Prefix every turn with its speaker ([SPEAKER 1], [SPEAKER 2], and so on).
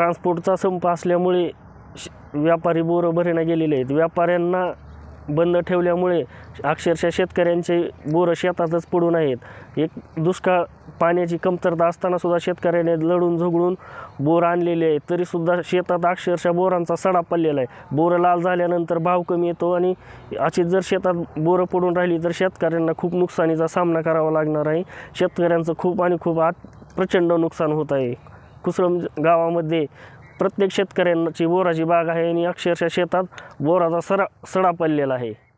[SPEAKER 1] ट्रान्सपोर्टचा संप असल्यामुळे श व्यापारी बोरं भरण्या गेलेले आहेत व्यापाऱ्यांना बंद ठेवल्यामुळे अक्षरशः शेतकऱ्यांचे बोरं शेतातच पडून आहेत एक दुष्काळ पाण्याची कमतरता असतानासुद्धा शेतकऱ्याने लढून झगडून बोर आणलेले आहेत तरीसुद्धा शेतात अक्षरशः बोरांचा सडा पडलेला आहे बोरं लाल झाल्यानंतर भाव कमी येतो आणि अशी जर शेतात बोरं पडून राहिली तर शेतकऱ्यांना खूप नुकसानीचा सामना करावा लागणार आहे शेतकऱ्यांचं खूप आणि खूप आत प्रचंड नुकसान होत आहे कुसळम गावामध्ये प्रत्येक शेतकऱ्यांची बोराची बाग आहे आणि अक्षरशः शेतात बोराचा सरा सडा पडलेला आहे